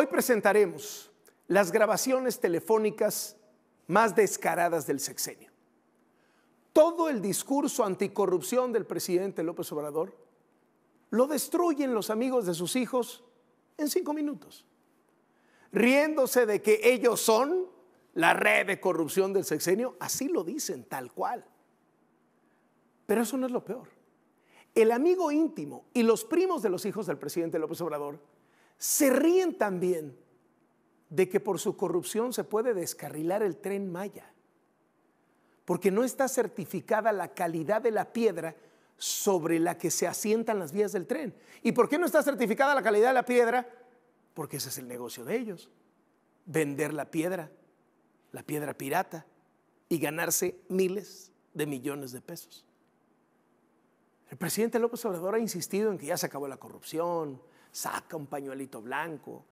Hoy presentaremos las grabaciones telefónicas más descaradas del sexenio. Todo el discurso anticorrupción del presidente López Obrador lo destruyen los amigos de sus hijos en cinco minutos, riéndose de que ellos son la red de corrupción del sexenio, así lo dicen tal cual. Pero eso no es lo peor. El amigo íntimo y los primos de los hijos del presidente López Obrador se ríen también de que por su corrupción se puede descarrilar el tren Maya, porque no está certificada la calidad de la piedra sobre la que se asientan las vías del tren. ¿Y por qué no está certificada la calidad de la piedra? Porque ese es el negocio de ellos, vender la piedra, la piedra pirata, y ganarse miles de millones de pesos. El presidente López Obrador ha insistido en que ya se acabó la corrupción, saca un pañuelito blanco,